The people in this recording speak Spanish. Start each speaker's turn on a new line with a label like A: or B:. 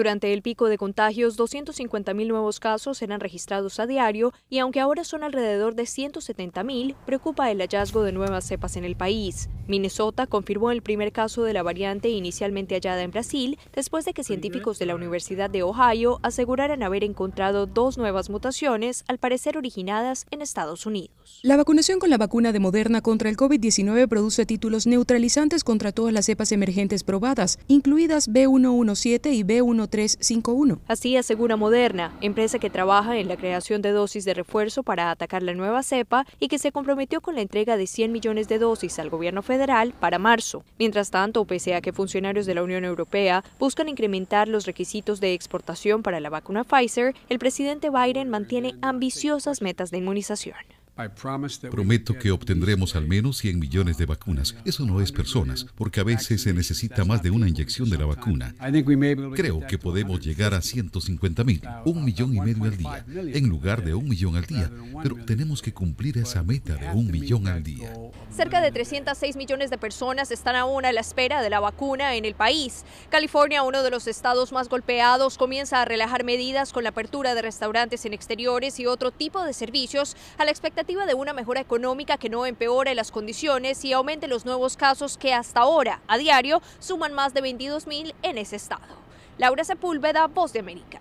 A: Durante el pico de contagios, 250.000 nuevos casos eran registrados a diario y aunque ahora son alrededor de 170.000, preocupa el hallazgo de nuevas cepas en el país. Minnesota confirmó el primer caso de la variante inicialmente hallada en Brasil, después de que científicos de la Universidad de Ohio aseguraran haber encontrado dos nuevas mutaciones, al parecer originadas en Estados Unidos.
B: La vacunación con la vacuna de Moderna contra el COVID-19 produce títulos neutralizantes contra todas las cepas emergentes probadas, incluidas B117 y B1351.
A: Así asegura Moderna, empresa que trabaja en la creación de dosis de refuerzo para atacar la nueva cepa y que se comprometió con la entrega de 100 millones de dosis al gobierno federal para marzo. Mientras tanto, pese a que funcionarios de la Unión Europea buscan incrementar los requisitos de exportación para la vacuna Pfizer, el presidente Biden mantiene ambiciosas metas de inmunización.
C: Prometo que obtendremos al menos 100 millones de vacunas. Eso no es personas, porque a veces se necesita más de una inyección de la vacuna. Creo que podemos llegar a 150 mil, un millón y medio al día, en lugar de un millón al día. Pero tenemos que cumplir esa meta de un millón al día.
A: Cerca de 306 millones de personas están aún a la espera de la vacuna en el país. California, uno de los estados más golpeados, comienza a relajar medidas con la apertura de restaurantes en exteriores y otro tipo de servicios a la expectativa de una mejora económica que no empeore las condiciones y aumente los nuevos casos que hasta ahora, a diario, suman más de 22 mil en ese estado. Laura Sepúlveda, Voz de América.